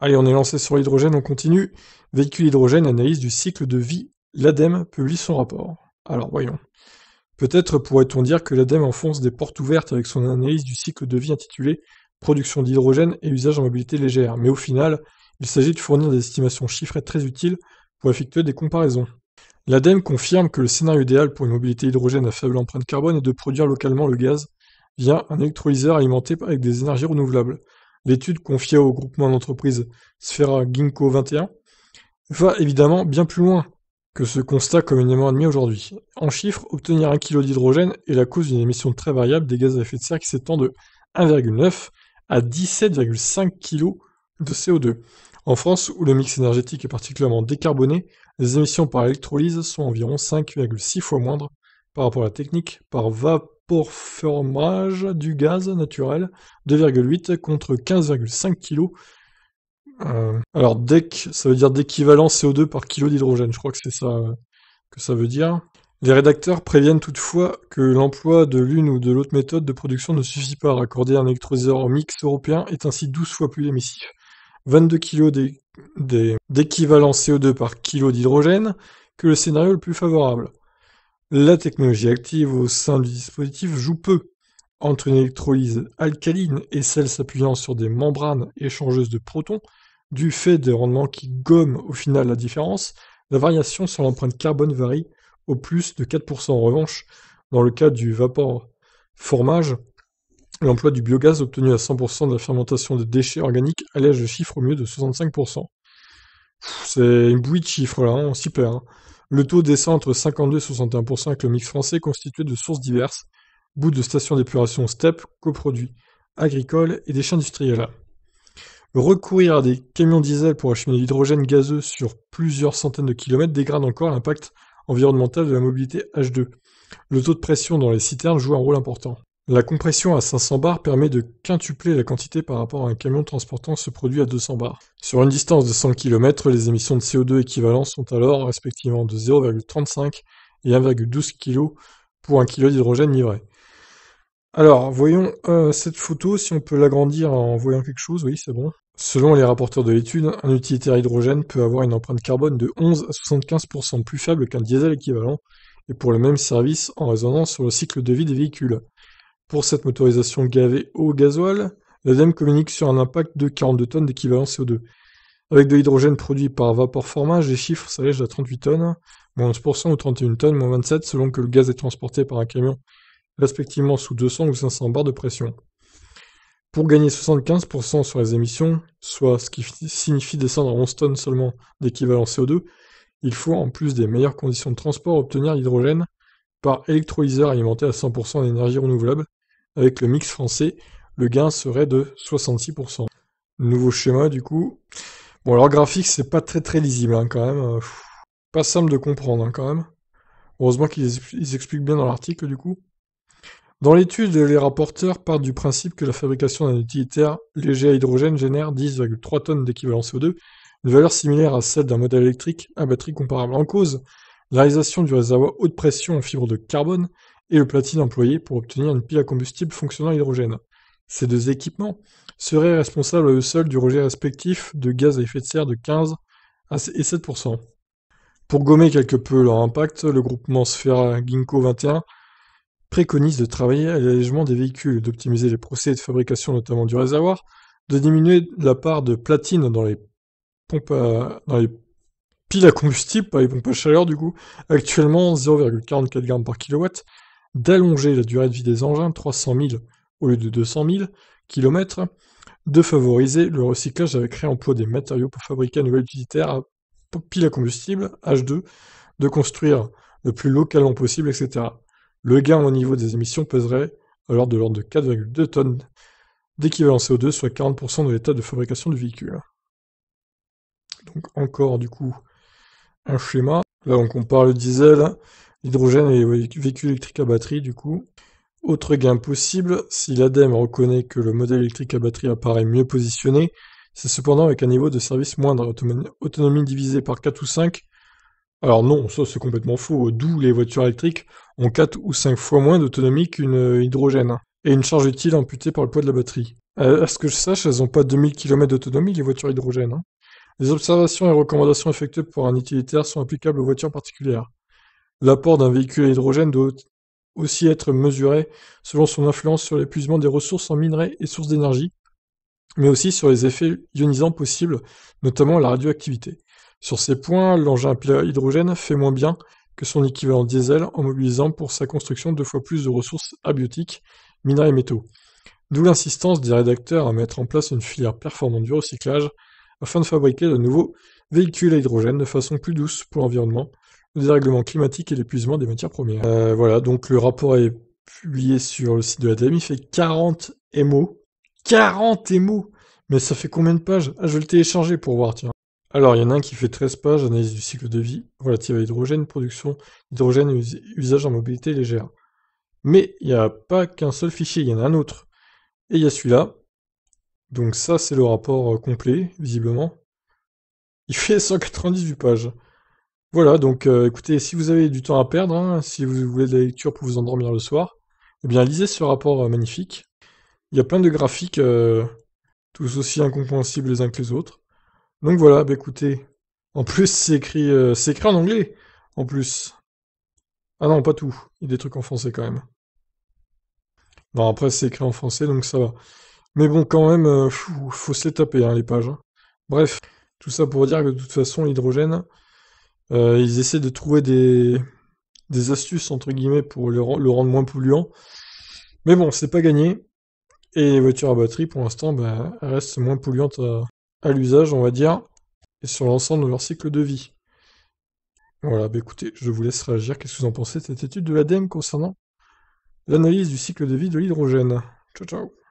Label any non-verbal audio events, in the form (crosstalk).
Allez, on est lancé sur l'hydrogène, on continue. Véhicule hydrogène, analyse du cycle de vie. L'ADEME publie son rapport. Alors voyons. Peut-être pourrait-on dire que l'ADEME enfonce des portes ouvertes avec son analyse du cycle de vie intitulée Production d'hydrogène et usage en mobilité légère, mais au final, il s'agit de fournir des estimations chiffrées très utiles pour effectuer des comparaisons. L'ADEME confirme que le scénario idéal pour une mobilité hydrogène à faible empreinte carbone est de produire localement le gaz via un électrolyseur alimenté avec des énergies renouvelables l'étude confiée au groupement d'entreprises Sphera Ginkgo 21 va évidemment bien plus loin que ce constat communément admis aujourd'hui. En chiffres, obtenir un kilo d'hydrogène est la cause d'une émission très variable des gaz à effet de serre qui s'étend de 1,9 à 17,5 kg de CO2. En France, où le mix énergétique est particulièrement décarboné, les émissions par électrolyse sont environ 5,6 fois moindres par rapport à la technique par, vapeur. Pour pourformage du gaz naturel, 2,8 contre 15,5 kg. Euh, alors DEC, ça veut dire d'équivalent CO2 par kg d'hydrogène, je crois que c'est ça euh, que ça veut dire. Les rédacteurs préviennent toutefois que l'emploi de l'une ou de l'autre méthode de production ne suffit pas. à Raccorder un électrolyseur mix européen est ainsi 12 fois plus émissif. 22 kg d'équivalent CO2 par kg d'hydrogène que le scénario le plus favorable. La technologie active au sein du dispositif joue peu entre une électrolyse alcaline et celle s'appuyant sur des membranes échangeuses de protons, du fait des rendements qui gomment au final la différence, la variation sur l'empreinte carbone varie au plus de 4%. En revanche, dans le cas du vapor formage, l'emploi du biogaz obtenu à 100% de la fermentation de déchets organiques allège le chiffre au mieux de 65%. C'est une bouillie de chiffres là, hein, on s'y perd. Hein. Le taux descend entre 52 et 61% avec le mix français constitué de sources diverses, bout de stations d'épuration STEP, coproduits, agricoles et déchets industriels. Recourir à des camions diesel pour acheminer l'hydrogène gazeux sur plusieurs centaines de kilomètres dégrade encore l'impact environnemental de la mobilité H2. Le taux de pression dans les citernes joue un rôle important. La compression à 500 bars permet de quintupler la quantité par rapport à un camion transportant ce produit à 200 bars. Sur une distance de 100 km, les émissions de CO2 équivalentes sont alors respectivement de 0,35 et 1,12 kg pour un kg d'hydrogène livré. Alors, voyons euh, cette photo, si on peut l'agrandir en voyant quelque chose, oui, c'est bon. Selon les rapporteurs de l'étude, un utilitaire hydrogène peut avoir une empreinte carbone de 11 à 75% plus faible qu'un diesel équivalent, et pour le même service en résonnant sur le cycle de vie des véhicules. Pour cette motorisation gavée au gasoil, l'ADEME communique sur un impact de 42 tonnes d'équivalent CO2. Avec de l'hydrogène produit par vapeur formage, les chiffres s'allègent à 38 tonnes, moins 11% ou 31 tonnes, moins 27 selon que le gaz est transporté par un camion respectivement sous 200 ou 500 bars de pression. Pour gagner 75% sur les émissions, soit ce qui signifie descendre à 11 tonnes seulement d'équivalent CO2, il faut, en plus des meilleures conditions de transport, obtenir l'hydrogène par électrolyseur alimenté à 100% d'énergie renouvelable, avec le mix français, le gain serait de 66%. Nouveau schéma du coup. Bon alors graphique c'est pas très très lisible hein, quand même. Euh, pas simple de comprendre hein, quand même. Heureusement qu'ils expliquent bien dans l'article du coup. Dans l'étude, les rapporteurs partent du principe que la fabrication d'un utilitaire léger à hydrogène génère 10,3 tonnes d'équivalent CO2, une valeur similaire à celle d'un modèle électrique à batterie comparable. En cause, la réalisation du réservoir haute pression en fibre de carbone et le platine employé pour obtenir une pile à combustible fonctionnant à hydrogène. Ces deux équipements seraient responsables eux seuls du rejet respectif de gaz à effet de serre de 15 et 7%. Pour gommer quelque peu leur impact, le groupement Sphera Ginkgo 21 préconise de travailler à l'allègement des véhicules, d'optimiser les procédés de fabrication notamment du réservoir, de diminuer la part de platine dans les dans les piles à combustible, pas les pompes à chaleur du coup, actuellement 0,44 g par kilowatt, d'allonger la durée de vie des engins 300 000 au lieu de 200 000 km, de favoriser le recyclage avec réemploi des matériaux pour fabriquer un nouvel utilitaire à pile à combustible, H2, de construire le plus localement possible, etc. Le gain au niveau des émissions peserait alors de l'ordre de 4,2 tonnes d'équivalent CO2, soit 40% de l'état de fabrication du véhicule. Donc encore du coup un schéma. Là on compare le diesel Hydrogène et les véhicules électriques à batterie du coup. Autre gain possible, si l'ADEME reconnaît que le modèle électrique à batterie apparaît mieux positionné, c'est cependant avec un niveau de service moindre, autonomie divisée par 4 ou 5. Alors non, ça c'est complètement faux, d'où les voitures électriques ont 4 ou 5 fois moins d'autonomie qu'une hydrogène, et une charge utile amputée par le poids de la batterie. Euh, à ce que je sache, elles n'ont pas 2000 km d'autonomie, les voitures hydrogènes. Hein. Les observations et recommandations effectuées pour un utilitaire sont applicables aux voitures particulières. L'apport d'un véhicule à hydrogène doit aussi être mesuré selon son influence sur l'épuisement des ressources en minerais et sources d'énergie, mais aussi sur les effets ionisants possibles, notamment la radioactivité. Sur ces points, l'engin à à hydrogène fait moins bien que son équivalent diesel en mobilisant pour sa construction deux fois plus de ressources abiotiques, minerais et métaux. D'où l'insistance des rédacteurs à mettre en place une filière performante du recyclage afin de fabriquer de nouveaux véhicules à hydrogène de façon plus douce pour l'environnement le dérèglement climatique et l'épuisement des matières premières. Euh, voilà, donc le rapport est publié sur le site de la il fait 40 MO. 40 MO Mais ça fait combien de pages Ah, je vais le télécharger pour voir, tiens. Alors, il y en a un qui fait 13 pages, analyse du cycle de vie, relative à l'hydrogène, production d'hydrogène usage en mobilité légère. Mais il n'y a pas qu'un seul fichier, il y en a un autre. Et il y a celui-là. Donc ça, c'est le rapport euh, complet, visiblement. Il fait 198 pages. Voilà, donc euh, écoutez, si vous avez du temps à perdre, hein, si vous voulez de la lecture pour vous endormir le soir, eh bien lisez ce rapport euh, magnifique. Il y a plein de graphiques, euh, tous aussi incompréhensibles les uns que les autres. Donc voilà, bah écoutez, en plus (laughs) c'est écrit, écrit en anglais, en plus. Ah non, pas tout, il y a des trucs en français quand même. Non, après c'est écrit en français, donc ça va. Mais bon, quand même, faut, faut se les taper, hein, les pages. Hein. Bref, tout ça pour dire que de toute façon, l'hydrogène... Euh, ils essaient de trouver des, des astuces, entre guillemets, pour le, rendre moins polluant. Mais bon, c'est pas gagné. Et les voitures à batterie, pour l'instant, bah, restent moins polluantes à, l'usage, on va dire, et sur l'ensemble de leur cycle de vie. Voilà, bah écoutez, je vous laisse réagir. Qu'est-ce que vous en pensez de cette étude de l'ADEME concernant l'analyse du cycle de vie de l'hydrogène Ciao, ciao